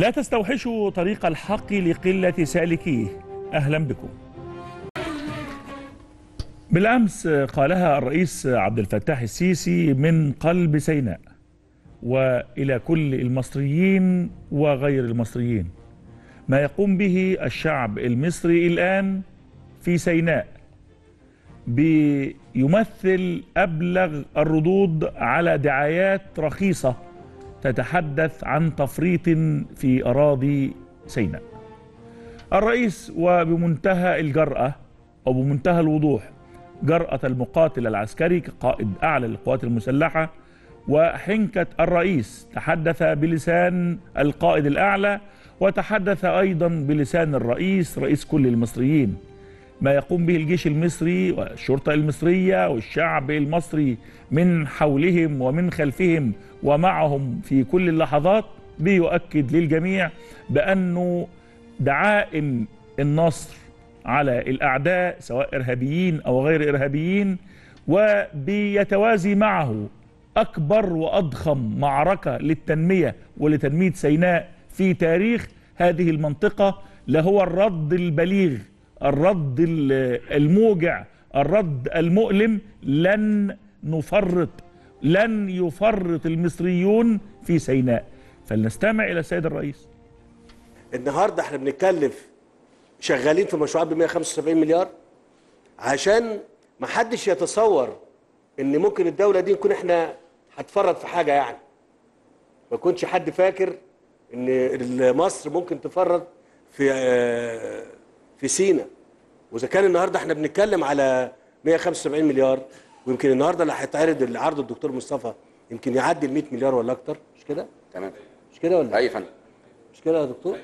لا تستوحشوا طريق الحق لقلة سالكيه أهلا بكم بالأمس قالها الرئيس عبد الفتاح السيسي من قلب سيناء وإلى كل المصريين وغير المصريين ما يقوم به الشعب المصري الآن في سيناء بيمثل أبلغ الردود على دعايات رخيصة تتحدث عن تفريط في أراضي سيناء الرئيس وبمنتهى الجرأة أو بمنتهى الوضوح جرأة المقاتل العسكري كقائد أعلى للقوات المسلحة وحنكة الرئيس تحدث بلسان القائد الأعلى وتحدث أيضا بلسان الرئيس رئيس كل المصريين ما يقوم به الجيش المصري والشرطة المصرية والشعب المصري من حولهم ومن خلفهم ومعهم في كل اللحظات بيؤكد للجميع بأنه دعائم النصر على الأعداء سواء إرهابيين أو غير إرهابيين وبيتوازي معه أكبر وأضخم معركة للتنمية ولتنمية سيناء في تاريخ هذه المنطقة لهو الرد البليغ الرد الموجع الرد المؤلم لن نفرط لن يفرط المصريون في سيناء فلنستمع إلى السيد الرئيس النهاردة احنا بنتكلف شغالين في مشروعات ب 175 مليار عشان ما حدش يتصور ان ممكن الدولة دي نكون احنا هتفرط في حاجة يعني ما يكونش حد فاكر ان مصر ممكن تفرط في آه، في سينا واذا كان النهارده احنا بنتكلم على 175 مليار ويمكن النهارده اللي هيتعرض اللي عرضه الدكتور مصطفى يمكن يعدي ال 100 مليار ولا اكتر مش كده؟ تمام مش كده ولا؟ اي أيوة فندم مش كده يا دكتور؟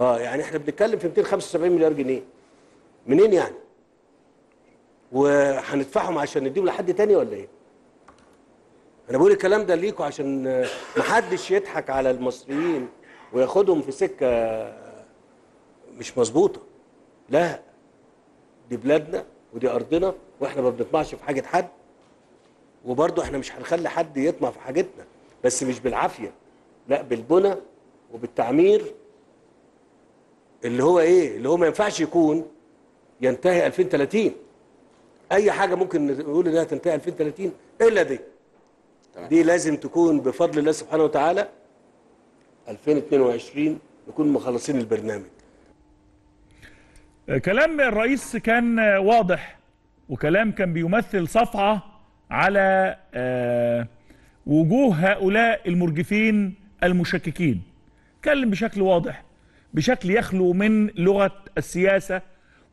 اه يعني احنا بنتكلم في 275 مليار جنيه منين يعني؟ وهندفعهم عشان نديهم لحد تاني ولا ايه؟ انا بقول الكلام ده ليكم عشان محدش يضحك على المصريين وياخدهم في سكه مش مظبوطه لا دي بلادنا ودي ارضنا واحنا ما بنطمعش في حاجه حد وبرضه احنا مش هنخلي حد يطمع في حاجتنا بس مش بالعافيه لا بالبنى وبالتعمير اللي هو ايه اللي هو ما ينفعش يكون ينتهي 2030 اي حاجه ممكن نقول انها تنتهي 2030 الا دي دي لازم تكون بفضل الله سبحانه وتعالى 2022 نكون مخلصين البرنامج كلام الرئيس كان واضح وكلام كان بيمثل صفعه على آه، وجوه هؤلاء المرجفين المشككين تكلم بشكل واضح بشكل يخلو من لغة السياسة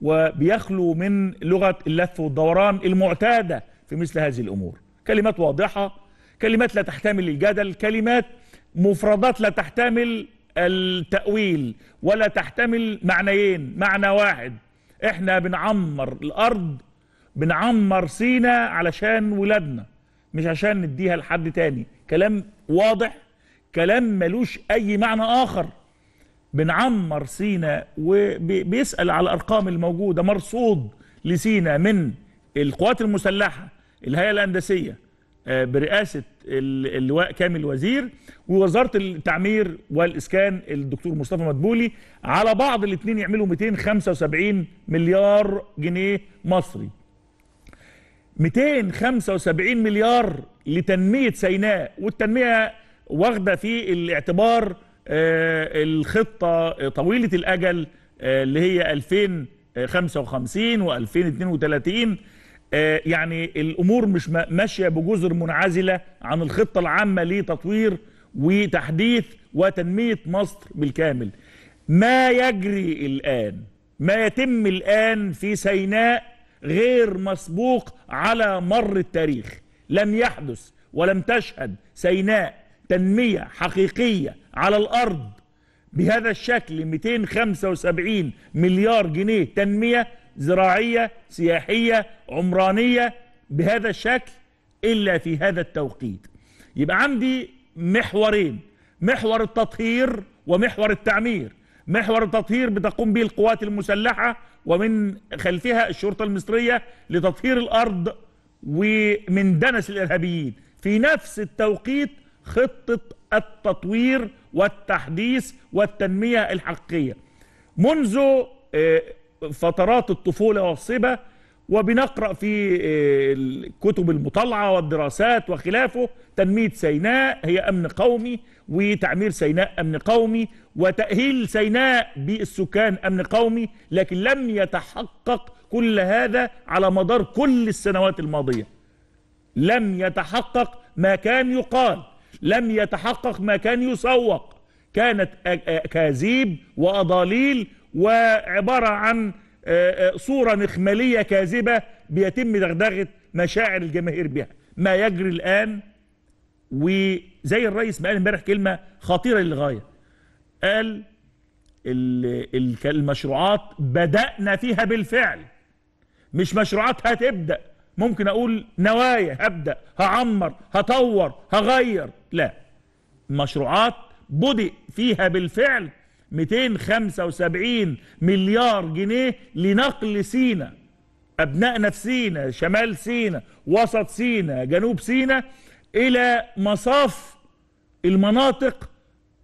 وبيخلو من لغة اللف والدوران المعتادة في مثل هذه الأمور كلمات واضحة كلمات لا تحتمل الجدل كلمات مفردات لا تحتمل التأويل ولا تحتمل معنيين معنى واحد احنا بنعمر الأرض بنعمر سينا علشان ولادنا مش عشان نديها لحد تاني كلام واضح كلام ملوش اي معنى اخر بنعمر سينا وبيسال على الارقام الموجوده مرصود لسينا من القوات المسلحه الهيئه الهندسيه آه، برئاسه اللواء كامل وزير ووزاره التعمير والاسكان الدكتور مصطفى مدبولي على بعض الاثنين يعملوا 275 مليار جنيه مصري 275 مليار لتنمية سيناء والتنمية واخدة في الاعتبار آه، الخطة طويلة الأجل آه، اللي هي 2055 و2032 آه، يعني الأمور مش ماشية بجزر منعزلة عن الخطة العامة لتطوير وتحديث وتنمية مصر بالكامل ما يجري الآن ما يتم الآن في سيناء غير مسبوق على مر التاريخ لم يحدث ولم تشهد سيناء تنمية حقيقية على الأرض بهذا الشكل 275 مليار جنيه تنمية زراعية سياحية عمرانية بهذا الشكل إلا في هذا التوقيت يبقى عندي محورين محور التطهير ومحور التعمير محور التطهير بتقوم به القوات المسلحة ومن خلفها الشرطة المصرية لتطهير الأرض ومن دنس الإرهابيين في نفس التوقيت خطة التطوير والتحديث والتنمية الحقيقية منذ آه، فترات الطفولة والصبا وبنقرأ في آه، الكتب المطالعة والدراسات وخلافه تنمية سيناء هي أمن قومي وتعمير سيناء أمن قومي وتأهيل سيناء بالسكان أمن قومي لكن لم يتحقق كل هذا على مدار كل السنوات الماضية لم يتحقق ما كان يقال لم يتحقق ما كان يسوق كانت أكاذيب وأضاليل وعبارة عن آه، آه، صورة مخملية كاذبة بيتم دغدغة مشاعر الجماهير بها ما يجري الآن وزي الرئيس ما قال امبارح كلمة خطيرة للغاية قال المشروعات بدأنا فيها بالفعل مش مشروعات هتبدأ ممكن أقول نوايا هبدأ هعمر هطور هغير لا مشروعات بدأ فيها بالفعل 275 مليار جنيه لنقل سينا أبنائنا في سينا شمال سينا وسط سينا جنوب سينا إلى مصاف المناطق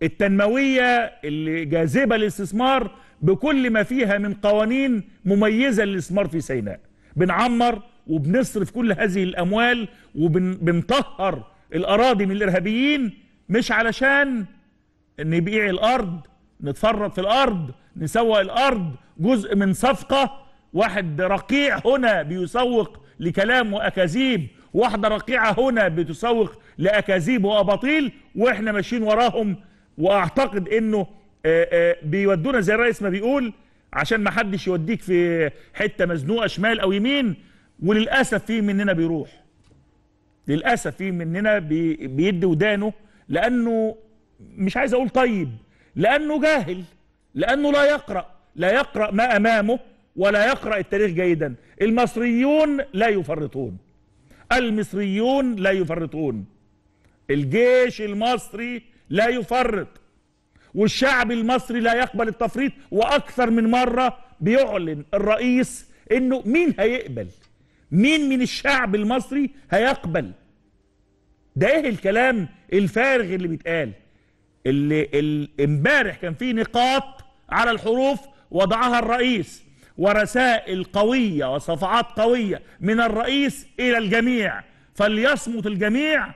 التنموية اللي جاذبة للاستثمار بكل ما فيها من قوانين مميزة للاستثمار في سيناء بنعمر وبنصرف كل هذه الأموال وبنطهر الأراضي من الإرهابيين مش علشان نبيع الأرض نتفرط في الارض نسوق الارض جزء من صفقه واحد رقيع هنا بيسوق لكلام واكاذيب واحده رقيعه هنا بتسوق لاكاذيب واباطيل واحنا ماشيين وراهم واعتقد انه آه، آه، بيودونا زي الرئيس ما بيقول عشان ما حدش يوديك في حته مزنوقه شمال او يمين وللاسف في مننا بيروح للاسف في مننا بيدي ودانه لانه مش عايز اقول طيب لأنه جاهل لأنه لا يقرأ لا يقرأ ما أمامه ولا يقرأ التاريخ جيدا المصريون لا يفرطون المصريون لا يفرطون الجيش المصري لا يفرط والشعب المصري لا يقبل التفريط واكثر من مره بيعلن الرئيس انه مين هيقبل مين من الشعب المصري هيقبل ده ايه الكلام الفارغ اللي بيتقال اللي امبارح كان في نقاط على الحروف وضعها الرئيس ورسائل قوية وصفعات قوية من الرئيس إلى الجميع فليصمت الجميع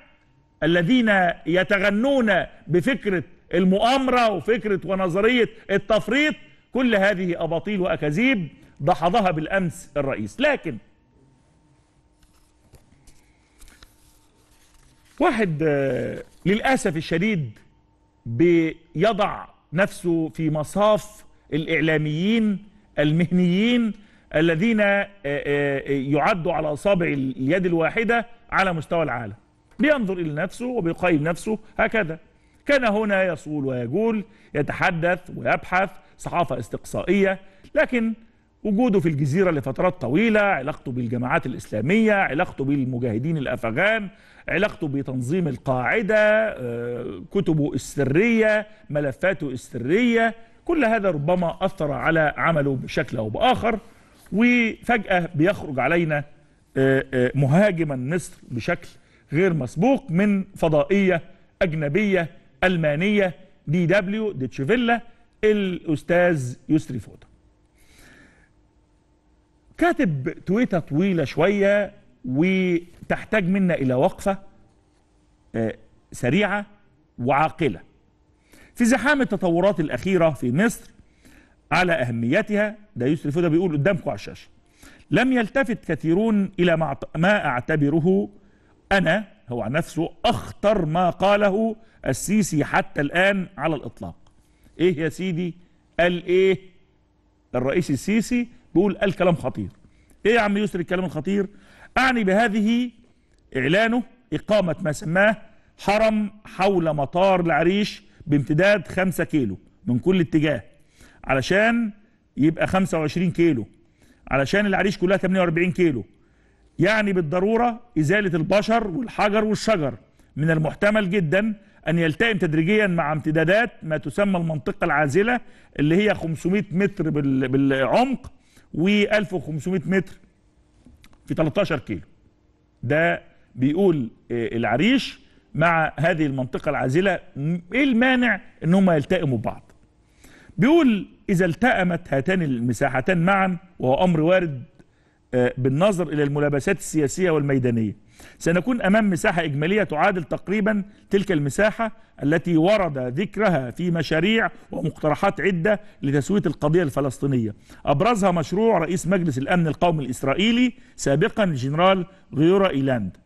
الذين يتغنون بفكرة المؤامرة وفكرة ونظرية التفريط كل هذه أباطيل وأكاذيب دحضها بالأمس الرئيس لكن واحد آه، للأسف الشديد بيضع نفسه في مصاف الإعلاميين المهنيين الذين آه، آه، يعدوا على أصابع اليد الواحدة على مستوى العالم بينظر إلى نفسه وبيقيم نفسه هكذا كان هنا يصول ويجول يتحدث ويبحث صحافة استقصائية لكن وجوده في الجزيرة لفترات طويلة علاقته بالجماعات الإسلامية علاقته بالمجاهدين الأفغان علاقته بتنظيم القاعدة آه، كتبه السرية ملفاته السرية كل هذا ربما أثر على عمله بشكل أو بآخر وفجأة بيخرج علينا آه، آه، مهاجما مصر بشكل غير مسبوق من فضائية أجنبية ألمانية دي دبليو ديتشفيلا الأستاذ يسري فوضى كاتب تويته طويله شويه وتحتاج منا الى وقفه آه، سريعه وعاقله في زحام التطورات الاخيره في مصر على اهميتها ده يوسف الفدا بيقول قدامكم على الشاشه لم يلتفت كثيرون الى ما اعتبره انا هو عن نفسه اخطر ما قاله السيسي حتى الان على الاطلاق ايه يا سيدي قال ايه الرئيس السيسي بيقول قال كلام خطير ايه يا عم يسري الكلام الخطير اعني بهذه اعلانه اقامه ما سماه حرم حول مطار العريش بامتداد 5 كيلو من كل اتجاه علشان يبقى 25 كيلو علشان العريش كلها 48 كيلو يعني بالضرورة إزالة البشر والحجر والشجر من المحتمل جدا أن يلتئم تدريجيا مع امتدادات ما تسمى المنطقة العازلة اللي هي 500 متر بالعمق و1500 متر في 13 كيلو ده بيقول آه، العريش مع هذه المنطقة العازلة ايه المانع ان هم يلتئموا ببعض بيقول اذا التأمت هاتان المساحتان معا وهو امر وارد آه، بالنظر إلى الملابسات السياسية والميدانية سنكون أمام مساحة إجمالية تعادل تقريبا تلك المساحة التي ورد ذكرها في مشاريع ومقترحات عدة لتسوية القضية الفلسطينية أبرزها مشروع رئيس مجلس الأمن القومي الإسرائيلي سابقا الجنرال غيورا إيلاند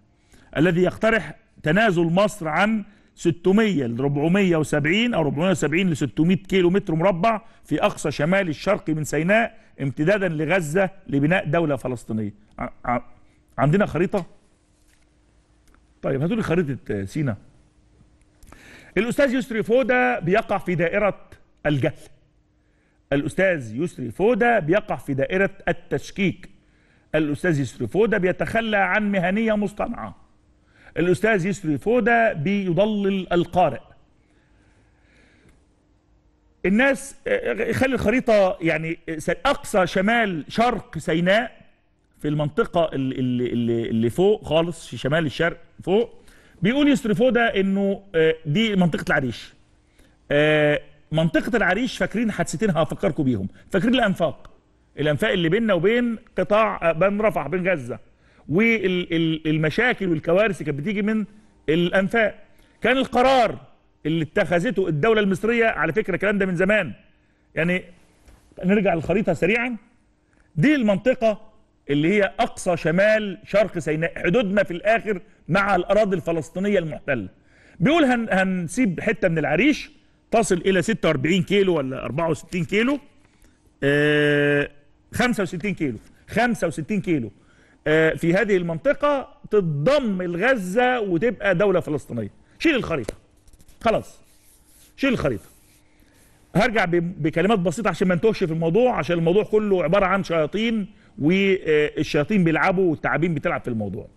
الذي يقترح تنازل مصر عن 600 ل 470 او 470 ل 600 كيلو متر مربع في اقصى شمال الشرق من سيناء امتدادا لغزه لبناء دوله فلسطينيه. عندنا خريطه؟ طيب هاتوا لي خريطه آه، سينا. الاستاذ يسري فوده بيقع في دائره الجهل. الاستاذ يسري فوده بيقع في دائره التشكيك. الاستاذ يسري فوده بيتخلى عن مهنيه مصطنعه. الأستاذ يسري فودة بيضلل القارئ الناس خلي الخريطة يعني أقصى شمال شرق سيناء في المنطقة اللي, اللي, اللي فوق خالص في شمال الشرق فوق بيقول يسري فودة انه آه، دي منطقة العريش آه، منطقة العريش فاكرين حادثتين هفكركم بيهم فاكرين الأنفاق الأنفاق اللي بيننا وبين قطاع آه، بن رفح بين غزة والمشاكل والكوارث كانت بتيجي من الانفاق كان القرار اللي اتخذته الدوله المصريه على فكره الكلام ده من زمان يعني نرجع للخريطه سريعا دي المنطقه اللي هي اقصى شمال شرق سيناء حدودنا في الاخر مع الاراضي الفلسطينيه المحتله بيقول هن هنسيب حته من العريش تصل الى 46 كيلو ولا 64 كيلو آه 65 كيلو 65 كيلو آه، في هذه المنطقة تتضم الغزة وتبقى دولة فلسطينية شيل الخريطة خلاص شيل الخريطة هرجع بكلمات بسيطة عشان ما نتوهش في الموضوع عشان الموضوع كله عبارة عن شياطين والشياطين بيلعبوا والتعابين بتلعب في الموضوع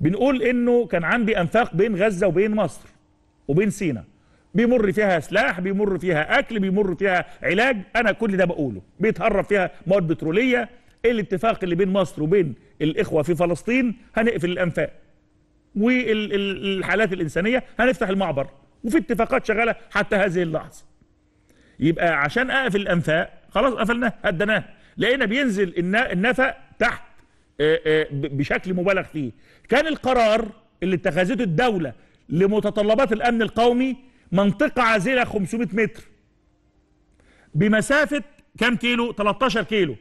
بنقول انه كان عندي انفاق بين غزة وبين مصر وبين سينا بيمر فيها سلاح بيمر فيها اكل بيمر فيها علاج انا كل ده بقوله بيتهرب فيها مواد بتروليه إيه الاتفاق اللي بين مصر وبين الاخوه في فلسطين هنقفل الانفاق والحالات الانسانيه هنفتح المعبر وفي اتفاقات شغاله حتى هذه اللحظه يبقى عشان اقفل الانفاق خلاص قفلناه هدناه لقينا بينزل النفق تحت بشكل مبالغ فيه كان القرار اللي اتخذته الدوله لمتطلبات الامن القومي منطقه عازله 500 متر بمسافه كام كيلو 13 كيلو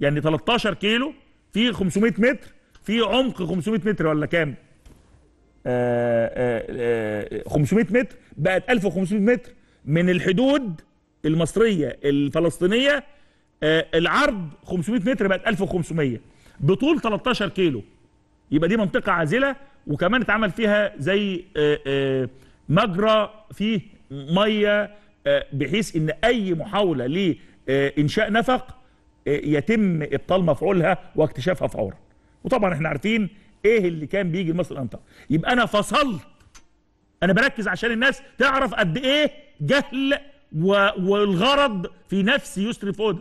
يعني 13 كيلو في 500 متر في عمق 500 متر ولا كام؟ آآ آآ 500 متر بقت 1500 متر من الحدود المصريه الفلسطينيه آه، العرض 500 متر بقت 1500 بطول 13 كيلو يبقى دي منطقه عازله وكمان اتعمل فيها زي آآ آه، آه، مجرى فيه ميه بحيث ان اي محاوله لانشاء نفق يتم ابطال مفعولها واكتشافها فورا وطبعا احنا عارفين ايه اللي كان بيجي لمصر الانطاق يبقى انا فصلت انا بركز عشان الناس تعرف قد ايه جهل والغرض في نفس يسري فؤاد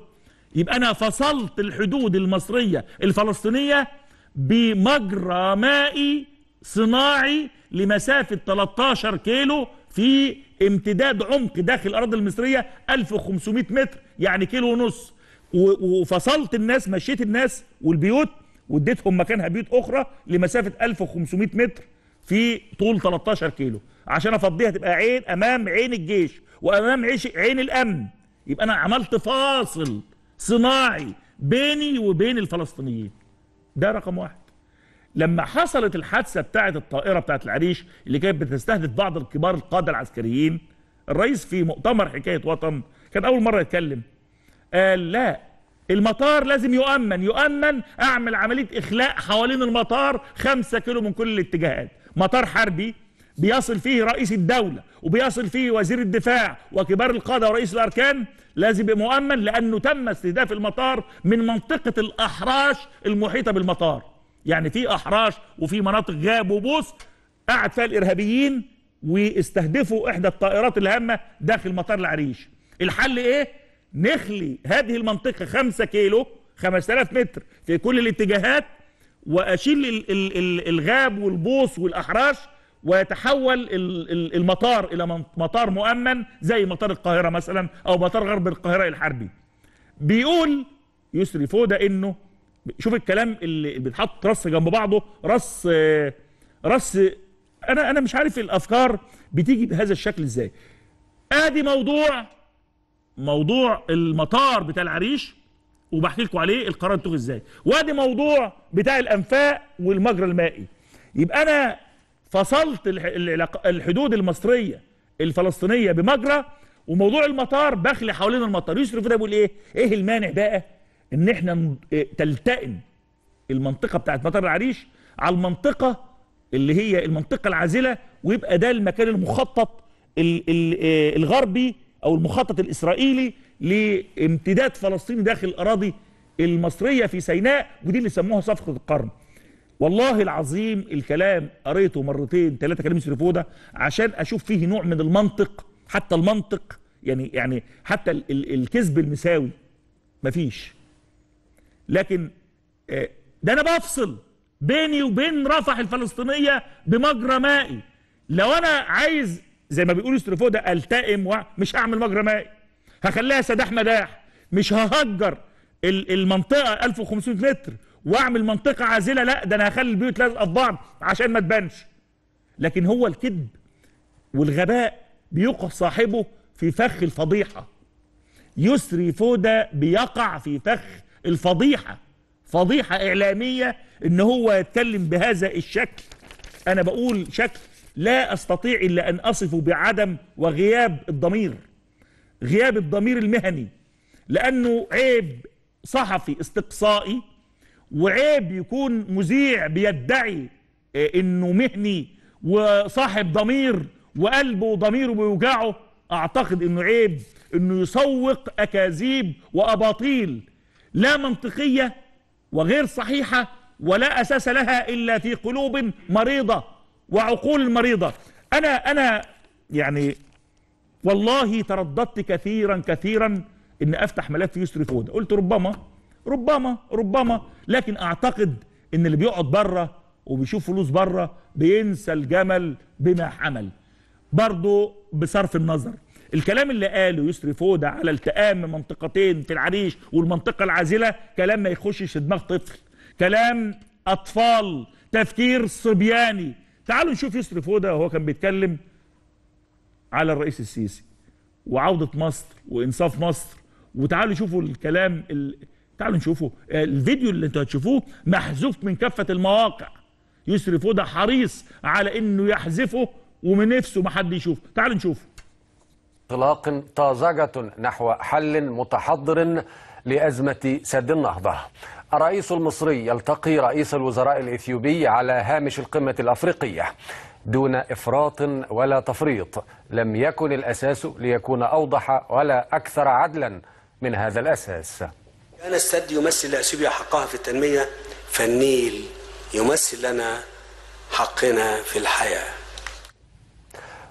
يبقى انا فصلت الحدود المصريه الفلسطينيه بمجرى مائي صناعي لمسافه 13 كيلو في امتداد عمق داخل الاراضي المصريه 1500 متر يعني كيلو ونص وفصلت الناس مشيت الناس والبيوت واديتهم مكانها بيوت اخرى لمسافه 1500 متر في طول 13 كيلو عشان افضيها تبقى عين امام عين الجيش وامام عين الامن يبقى انا عملت فاصل صناعي بيني وبين الفلسطينيين ده رقم واحد لما حصلت الحادثه بتاعه الطائره بتاعه العريش اللي كانت بتستهدف بعض الكبار القاده العسكريين الرئيس في مؤتمر حكايه وطن كان اول مره يتكلم قال لا المطار لازم يؤمن يؤمن اعمل عمليه اخلاء حوالين المطار خمسة كيلو من كل الاتجاهات مطار حربي بيصل فيه رئيس الدولة وبيصل فيه وزير الدفاع وكبار القادة ورئيس الأركان لازم يبقى مؤمن لأنه تم استهداف المطار من منطقة الأحراش المحيطة بالمطار يعني في أحراش وفي مناطق غاب وبوص قعد فيها الإرهابيين واستهدفوا إحدى الطائرات الهامة داخل مطار العريش الحل إيه؟ نخلي هذه المنطقة 5 كيلو 5000 متر في كل الاتجاهات وأشيل الغاب والبوص والأحراش ويتحول المطار إلى مطار مؤمن زي مطار القاهرة مثلا أو مطار غرب القاهرة الحربي بيقول يسري فودة إنه شوف الكلام اللي بيتحط رص جنب بعضه رص رص انا انا مش عارف الافكار بتيجي بهذا الشكل ازاي ادي موضوع موضوع المطار بتاع العريش وبحكي لكم عليه القرار اتخذ ازاي وادي موضوع بتاع الانفاق والمجرى المائي يبقى انا فصلت الحدود المصريه الفلسطينيه بمجرى وموضوع المطار بخلي حوالين المطار يوسف ده بيقول ايه ايه المانع بقى ان احنا إيه، تلتئم المنطقه بتاعت مطار العريش على المنطقه اللي هي المنطقه العازله ويبقى ده المكان المخطط إيه، الغربي أو المخطط الإسرائيلي لامتداد فلسطين داخل الأراضي المصرية في سيناء ودي اللي سموها صفقة القرن والله العظيم الكلام قريته مرتين ثلاثة كلام سرفودة عشان أشوف فيه نوع من المنطق حتى المنطق يعني يعني حتى الكذب المساوي مفيش لكن آه، ده أنا بفصل بيني وبين رفح الفلسطينية بمجرى مائي لو أنا عايز زي ما بيقولوا ده التئم ومش هعمل مجرى مائي هخليها سداح مداح مش ههجر المنطقه 1500 متر واعمل منطقه عازله لا ده انا هخلي البيوت لازقه في بعض عشان ما تبانش لكن هو الكذب والغباء بيقع صاحبه في فخ الفضيحه يسري فودا بيقع في فخ الفضيحه فضيحه اعلاميه ان هو يتكلم بهذا الشكل انا بقول شكل لا أستطيع إلا أن أصفه بعدم وغياب الضمير غياب الضمير المهني لأنه عيب صحفي استقصائي وعيب يكون مذيع بيدعي آه، انه مهني وصاحب ضمير وقلبه وضميره بيوجعه اعتقد انه عيب انه يسوق اكاذيب واباطيل لا منطقيه وغير صحيحه ولا اساس لها الا في قلوب مريضه وعقول المريضة أنا أنا يعني والله ترددت كثيرا كثيرا إن أفتح ملف يسري فود قلت ربما ربما ربما لكن أعتقد إن اللي بيقعد بره وبيشوف فلوس بره بينسى الجمل بما حمل برضه بصرف النظر الكلام اللي قاله يسري فودة على التئام منطقتين في العريش والمنطقة العازلة كلام ما يخشش دماغ طفل كلام أطفال تفكير صبياني تعالوا نشوف يسري فوده وهو كان بيتكلم على الرئيس السيسي وعودة مصر وإنصاف مصر وتعالوا شوفوا الكلام ال... تعالوا نشوفوا آه، الفيديو اللي انتوا هتشوفوه محذوف من كافة المواقع يسري فوده حريص على انه يحذفه ومن نفسه ما حد يشوفه تعالوا نشوفه انطلاق طازجة نحو حل متحضر لأزمة سد النهضة الرئيس المصري يلتقي رئيس الوزراء الإثيوبي على هامش القمة الأفريقية دون إفراط ولا تفريط لم يكن الأساس ليكون أوضح ولا أكثر عدلا من هذا الأساس كان السد يمثل لأثيوبيا حقها في التنمية فالنيل يمثل لنا حقنا في الحياة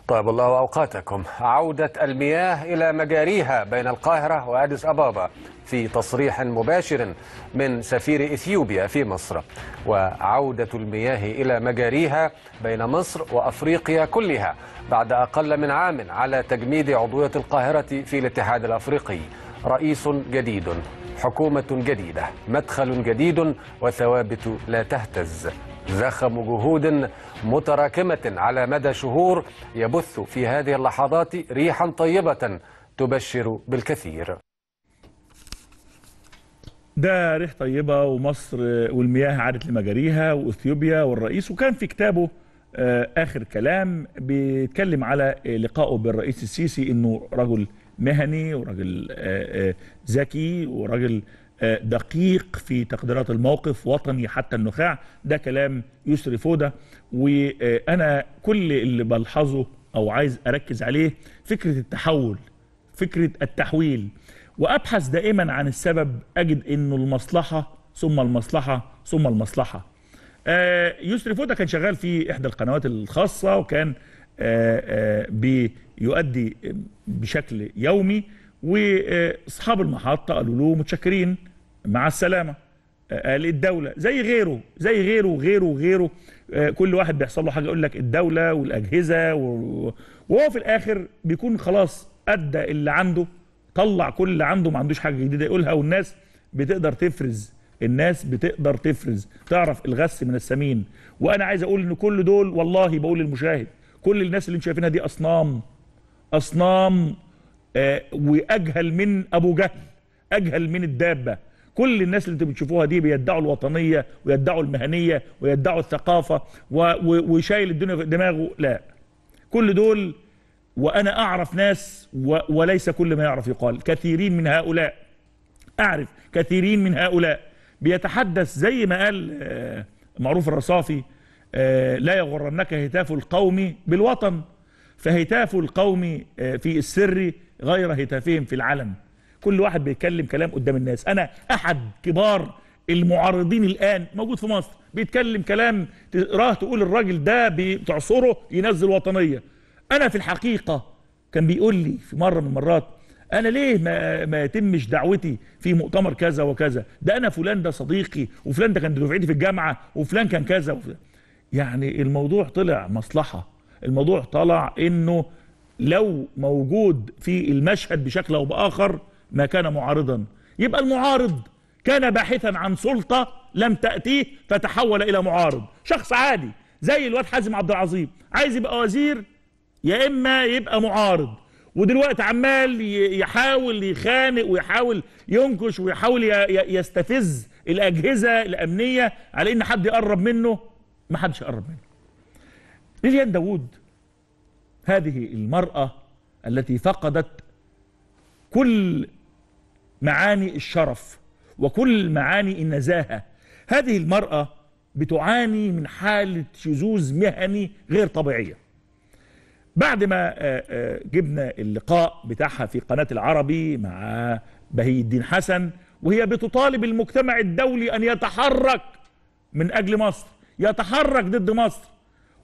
طيب الله أوقاتكم عودة المياه إلى مجاريها بين القاهرة وأديس أبابا في تصريح مباشر من سفير إثيوبيا في مصر وعودة المياه إلى مجاريها بين مصر وأفريقيا كلها بعد أقل من عام على تجميد عضوية القاهرة في الاتحاد الأفريقي رئيس جديد حكومة جديدة مدخل جديد وثوابت لا تهتز زخم جهود متراكمة على مدى شهور يبث في هذه اللحظات ريحا طيبة تبشر بالكثير ده ريح طيبه ومصر والمياه عادت لمجاريها واثيوبيا والرئيس وكان في كتابه آه، اخر كلام بيتكلم على لقائه بالرئيس السيسي انه رجل مهني وراجل آه، آه، ذكي وراجل دقيق في تقديرات الموقف وطني حتى النخاع ده كلام يسري فودة وانا كل اللي بلحظه او عايز اركز عليه فكره التحول فكره التحويل وأبحث دائما عن السبب أجد أنه المصلحة ثم المصلحة ثم المصلحة آه يسري فودا كان شغال في إحدى القنوات الخاصة وكان آه آه بيؤدي بشكل يومي واصحاب المحطه قالوا له متشكرين مع السلامه قال آه، الدوله آه، زي غيره زي غيره وغيره وغيره آه، كل واحد بيحصل له حاجه يقول لك الدوله والاجهزه وهو في الاخر بيكون خلاص ادى اللي عنده طلع كل اللي عنده ما عندوش حاجه جديده يقولها والناس بتقدر تفرز الناس بتقدر تفرز تعرف الغث من السمين وانا عايز اقول ان كل دول والله بقول للمشاهد كل الناس اللي انتم شايفينها دي اصنام اصنام آه واجهل من ابو جهل اجهل من الدابه كل الناس اللي انتم بتشوفوها دي بيدعوا الوطنيه ويدعوا المهنيه ويدعوا الثقافه وشايل الدنيا في دماغه لا كل دول وأنا أعرف ناس و... وليس كل ما يعرف يقال كثيرين من هؤلاء أعرف كثيرين من هؤلاء بيتحدث زي ما قال آه، معروف الرصافي آه، لا يغرنك هتاف القوم بالوطن فهتاف القوم آه، في السر غير هتافهم في العلن كل واحد بيتكلم كلام قدام الناس أنا أحد كبار المعارضين الآن موجود في مصر بيتكلم كلام تقراه تقول الراجل ده بتعصره ينزل وطنية انا في الحقيقه كان بيقول لي في مره من المرات انا ليه ما, ما يتمش دعوتي في مؤتمر كذا وكذا ده انا فلان ده صديقي وفلان ده كان دفعتي في الجامعه وفلان كان كذا وفلان. يعني الموضوع طلع مصلحه الموضوع طلع انه لو موجود في المشهد بشكل او باخر ما كان معارضا يبقى المعارض كان باحثا عن سلطه لم تاتيه فتحول الى معارض شخص عادي زي الواد حازم عبد العظيم عايز يبقى وزير يا اما يبقى معارض ودلوقتي عمال يحاول يخانق ويحاول ينكش ويحاول يستفز الاجهزه الامنيه على ان حد يقرب منه ما حدش يقرب منه ليليان داوود هذه المراه التي فقدت كل معاني الشرف وكل معاني النزاهه هذه المراه بتعاني من حاله شذوذ مهني غير طبيعيه بعد ما آه، آه، جبنا اللقاء بتاعها في قناة العربي مع بهي الدين حسن وهي بتطالب المجتمع الدولي أن يتحرك من أجل مصر يتحرك ضد مصر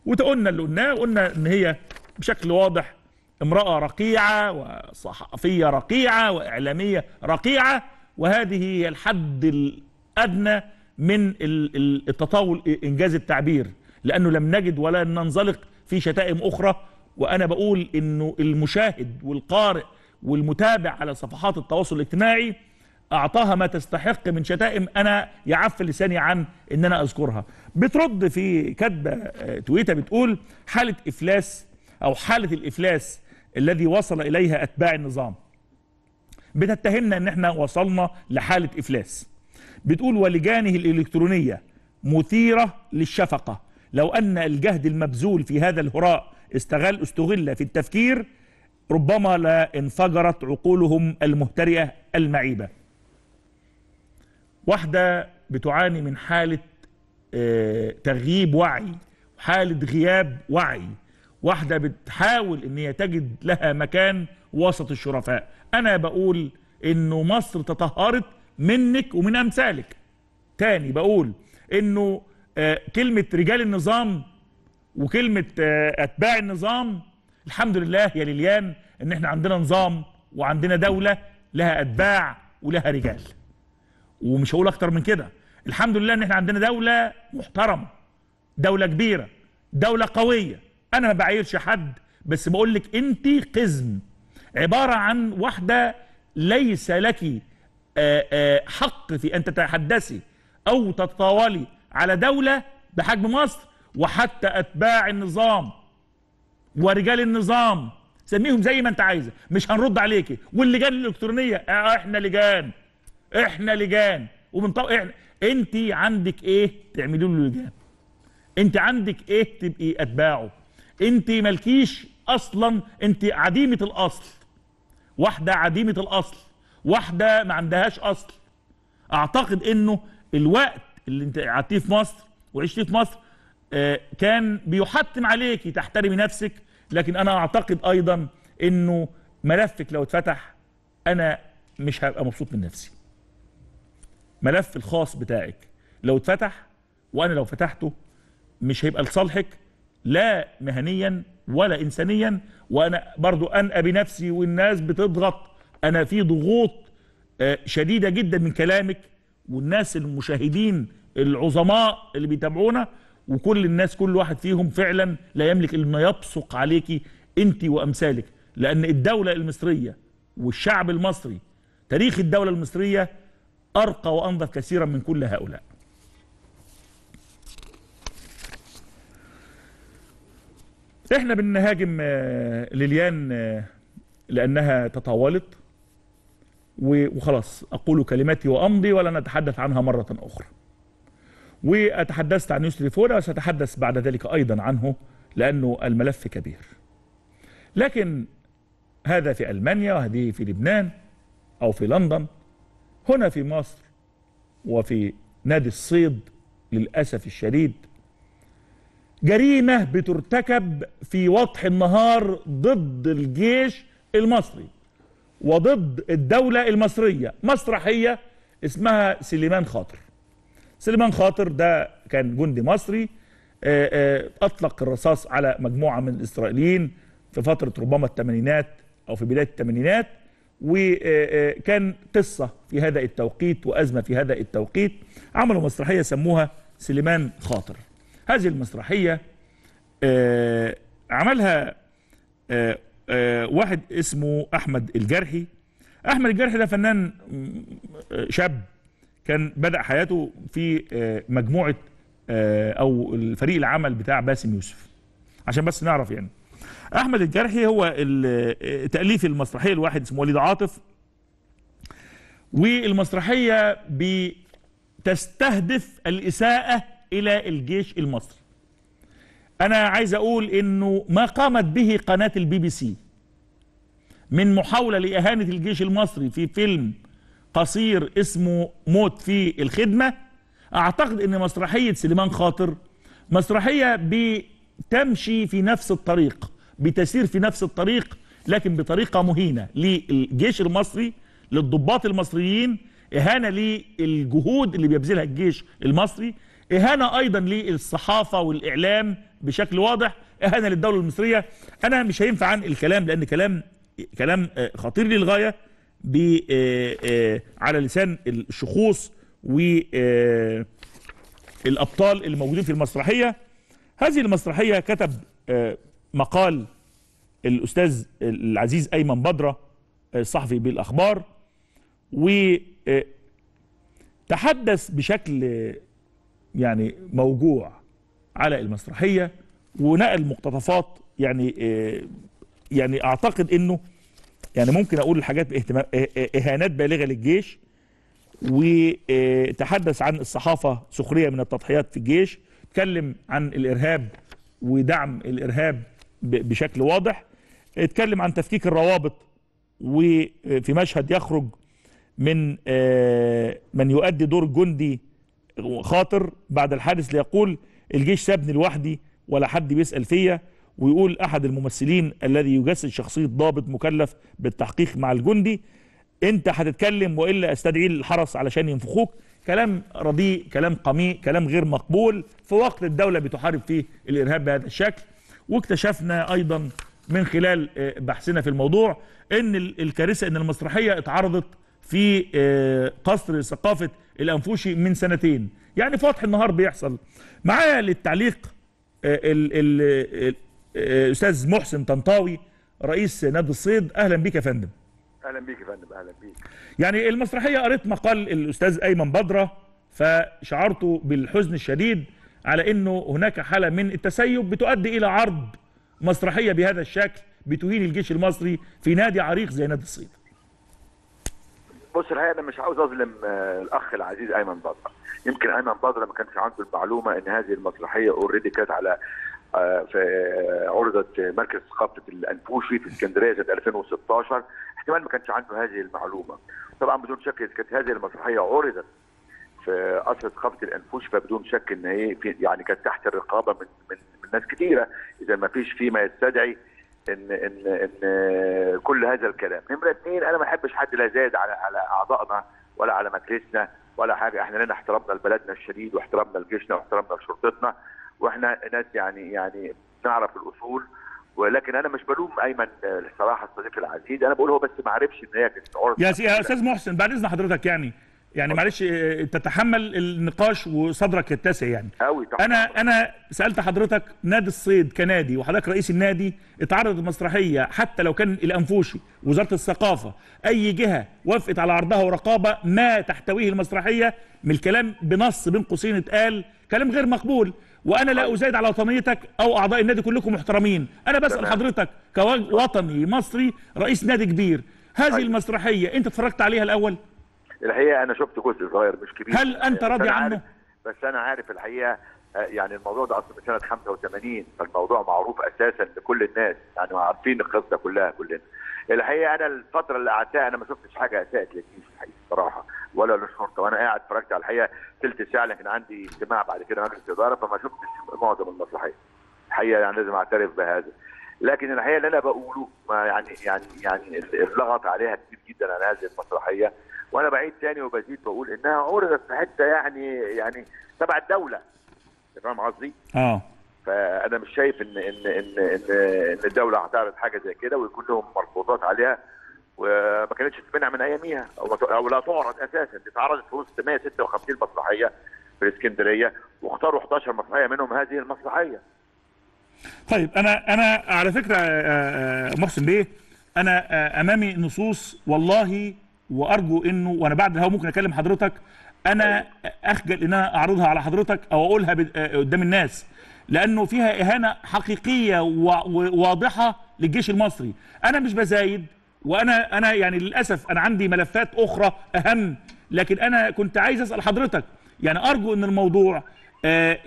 وتقولنا اللي قلناه قلنا أن هي بشكل واضح امرأة رقيعة وصحفية رقيعة وإعلامية رقيعة وهذه هي الحد الأدنى من التطاول إنجاز التعبير لأنه لم نجد ولا ننزلق في شتائم أخرى وانا بقول انه المشاهد والقارئ والمتابع على صفحات التواصل الاجتماعي اعطاها ما تستحق من شتائم انا يعف لساني عن ان انا اذكرها بترد في كاتبه آه، تويتر بتقول حاله افلاس او حاله الافلاس الذي وصل اليها اتباع النظام بتتهمنا ان احنا وصلنا لحاله افلاس بتقول ولجانه الالكترونيه مثيره للشفقه لو ان الجهد المبذول في هذا الهراء استغل استغل في التفكير ربما لانفجرت عقولهم المهترئة المعيبة واحدة بتعاني من حالة آه، تغييب وعي حالة غياب وعي واحدة بتحاول ان هي تجد لها مكان وسط الشرفاء انا بقول انه مصر تطهرت منك ومن امثالك تاني بقول انه آه، كلمة رجال النظام وكلمه آه، اتباع النظام الحمد لله يا ليليان ان احنا عندنا نظام وعندنا دوله لها اتباع ولها رجال ومش هقول اكتر من كده الحمد لله ان احنا عندنا دوله محترمه دوله كبيره دوله قويه انا ما بعيرش حد بس بقول لك انت قزم عباره عن واحده ليس لك آه، آه، حق في ان تتحدثي او تتطاولي على دوله بحجم مصر وحتى أتباع النظام ورجال النظام سميهم زي ما انت عايزه مش هنرد عليك واللجان الالكترونيه آه، احنا لجان احنا لجان وبنطبق احنا انت عندك ايه تعملي له لجان انت عندك ايه تبقي اتباعه انت مالكيش اصلا انت عديمه الاصل واحده عديمه الاصل واحده ما عندهاش اصل اعتقد انه الوقت اللي انت قعدتيه في مصر وعشتيه في مصر كان بيحتم عليكي تحترمي نفسك لكن انا اعتقد ايضا انه ملفك لو اتفتح انا مش هبقى مبسوط من نفسي ملف الخاص بتاعك لو اتفتح وانا لو فتحته مش هيبقى لصالحك لا مهنيا ولا انسانيا وانا برضو انقى بنفسي والناس بتضغط انا في ضغوط آه، شديده جدا من كلامك والناس المشاهدين العظماء اللي بيتابعونا وكل الناس كل واحد فيهم فعلا لا يملك إلا يبصق عليك أنت وأمثالك لأن الدولة المصرية والشعب المصري تاريخ الدولة المصرية أرقى وأنظف كثيرا من كل هؤلاء احنا بنهاجم آه، ليليان آه، لأنها تطاولت وخلاص أقول كلمتي وأمضي ولا نتحدث عنها مرة أخرى وتحدثت عن يسري فورا وسأتحدث بعد ذلك أيضا عنه لأنه الملف كبير لكن هذا في ألمانيا وهذه في لبنان أو في لندن هنا في مصر وفي نادي الصيد للأسف الشديد جريمة بترتكب في وضح النهار ضد الجيش المصري وضد الدولة المصرية مسرحية اسمها سليمان خاطر سليمان خاطر ده كان جندي مصري آه، آه، اطلق الرصاص على مجموعه من الاسرائيليين في فتره ربما الثمانينات او في بدايه الثمانينات وكان آه، قصه في هذا التوقيت وازمه في هذا التوقيت عملوا مسرحيه سموها سليمان خاطر هذه المسرحيه عملها واحد اسمه احمد الجرحي احمد الجرحي ده فنان شاب كان بدأ حياته في آه، مجموعة آه، أو الفريق العمل بتاع باسم يوسف عشان بس نعرف يعني أحمد الجرحي هو آه، تأليف المسرحية الواحد اسمه وليد عاطف والمسرحية بتستهدف الإساءة إلى الجيش المصري أنا عايز أقول إنه ما قامت به قناة البي بي سي من محاولة لإهانة الجيش المصري في فيلم قصير اسمه موت في الخدمة اعتقد ان مسرحية سليمان خاطر مسرحية بتمشي في نفس الطريق بتسير في نفس الطريق لكن بطريقة مهينة للجيش المصري للضباط المصريين اهانة للجهود اللي بيبذلها الجيش المصري اهانة ايضا للصحافة والاعلام بشكل واضح اهانة للدولة المصرية انا مش هينفع عن الكلام لان كلام كلام خطير للغاية ب آه، آه، على لسان الشخوص والابطال آه، الموجودين في المسرحيه هذه المسرحيه كتب مقال الاستاذ العزيز ايمن بدره الصحفي بالاخبار وتحدث بشكل يعني موجوع على المسرحيه ونقل مقتطفات يعني يعني اعتقد انه يعني ممكن اقول الحاجات باهتمام إه- إه- اهانات بالغه للجيش وتحدث عن الصحافه سخريه من التضحيات في الجيش اتكلم عن الارهاب ودعم الارهاب بشكل واضح اتكلم عن تفكيك الروابط وفي مشهد يخرج من آه، من يؤدي دور جندي خاطر بعد الحادث ليقول الجيش سابني لوحدي ولا حد بيسال فيا ويقول احد الممثلين الذي يجسد شخصيه ضابط مكلف بالتحقيق مع الجندي انت هتتكلم والا استدعي الحرس علشان ينفخوك كلام رديء كلام قميء كلام غير مقبول في وقت الدوله بتحارب فيه الارهاب بهذا الشكل واكتشفنا ايضا من خلال آه، بحثنا في الموضوع ان الكارثه ان المسرحيه اتعرضت في آه، قصر ثقافه الانفوشي من سنتين يعني فضح النهار بيحصل معايا للتعليق آه، آه، استاذ محسن طنطاوي رئيس نادي الصيد اهلا بيك يا فندم اهلا بيك يا فندم اهلا بيك يعني المسرحيه قريت مقال الاستاذ ايمن بدره فشعرت بالحزن الشديد على انه هناك حاله من التسيب بتؤدي الى عرض مسرحيه بهذا الشكل بتهين الجيش المصري في نادي عريق زي نادي الصيد بص الحقيقه انا مش عاوز اظلم آه، الاخ العزيز ايمن بدره يمكن ايمن بدره ما كانش عنده المعلومه ان هذه المسرحيه اوريدي كانت على آه، في عرضت مركز ثقافه الانبوشي في اسكندريه سنه 2016 احتمال ما كانش عنده هذه المعلومه طبعا بدون شك كانت هذه المسرحيه عرضت في قصر ثقافه الانفوش فبدون شك ان هي يعني كانت تحت الرقابه من من, من ناس كثيره اذا ما فيش فيما يستدعي ان ان ان كل هذا الكلام نمره اثنين انا ما احبش حد لا زاد على على اعضائنا ولا على مجلسنا ولا حاجه احنا لنا احترامنا لبلدنا الشديد واحترامنا لجيشنا واحترامنا لشرطتنا واحنا ناس يعني يعني نعرف الاصول ولكن انا مش بلوم ايمن الصراحه الصديق العزيز انا بقول هو بس ما عرفش ان هي كانت عرف يا استاذ محسن بعد اذن حضرتك يعني يعني معلش آه، تتحمل النقاش وصدرك يتسع يعني قوي انا انا سالت حضرتك نادي الصيد كنادي وحضرتك رئيس النادي اتعرضت مسرحيه حتى لو كان الانفوشي وزاره الثقافه اي جهه وافقت على عرضها ورقابه ما تحتويه المسرحيه من الكلام بنص بين قوسين اتقال كلام غير مقبول وانا لا طيب. ازايد على وطنيتك او اعضاء النادي كلكم محترمين انا بسال حضرتك كوطني مصري رئيس نادي كبير هذه طيب. المسرحيه انت اتفرجت عليها الاول الحقيقه انا شفت جزء صغير مش كبير هل انت راضي عنه بس انا عارف الحقيقه آه، يعني الموضوع ده اصلا من سنه 85 فالموضوع معروف اساسا لكل الناس يعني عارفين القصه كلها كلنا الحقيقه انا الفتره اللي قعدتها انا ما شفتش حاجه اساءت للجيش الحقيقه بصراحه ولا للشرطه وانا قاعد اتفرجت على الحقيقه ثلث ساعه لكن عندي اجتماع بعد كده مجلس اداره فما شفتش معظم المسرحيه الحقيقه يعني لازم اعترف بهذا لكن الحقيقه اللي انا بقوله ما يعني يعني يعني اللغط عليها كتير جدا على هذه المسرحيه وانا بعيد تاني وبزيد بقول انها عرضت في حته يعني يعني تبع الدوله فاهم قصدي؟ اه فانا مش شايف ان ان ان ان, إن الدوله هتعرض حاجه زي كده ويكون لهم مرفوضات عليها وما كانتش تمنع من اياميها او او لا تعرض اساسا دي اتعرضت في وسط 156 مسرحيه في الاسكندريه واختاروا 11 مسرحيه منهم هذه المسرحيه. طيب انا انا على فكره آه، آه، محسن بيه انا آه، امامي نصوص والله وارجو انه وانا بعد الهوا ممكن اكلم حضرتك انا طيب. اخجل ان انا اعرضها على حضرتك او اقولها قدام الناس لانه فيها اهانه حقيقيه وواضحه للجيش المصري انا مش بزايد وانا انا يعني للاسف انا عندي ملفات اخرى اهم لكن انا كنت عايز اسال حضرتك يعني ارجو ان الموضوع آه،